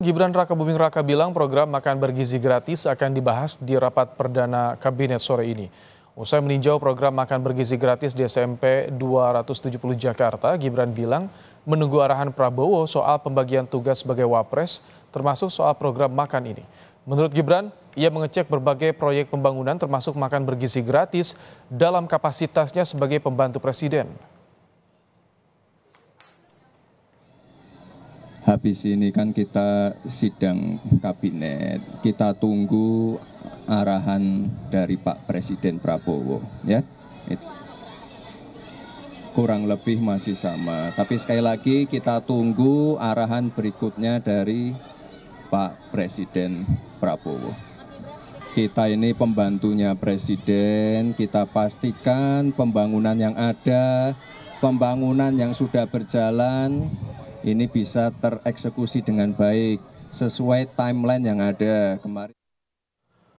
Gibran Raka Buming Raka bilang program makan bergizi gratis akan dibahas di rapat perdana kabinet sore ini. Usai meninjau program makan bergizi gratis di SMP 270 Jakarta, Gibran bilang menunggu arahan Prabowo soal pembagian tugas sebagai wapres termasuk soal program makan ini. Menurut Gibran, ia mengecek berbagai proyek pembangunan termasuk makan bergizi gratis dalam kapasitasnya sebagai pembantu presiden. habis ini kan kita sidang kabinet, kita tunggu arahan dari Pak Presiden Prabowo, ya. Kurang lebih masih sama, tapi sekali lagi kita tunggu arahan berikutnya dari Pak Presiden Prabowo. Kita ini pembantunya Presiden, kita pastikan pembangunan yang ada, pembangunan yang sudah berjalan, ini bisa tereksekusi dengan baik sesuai timeline yang ada kemarin.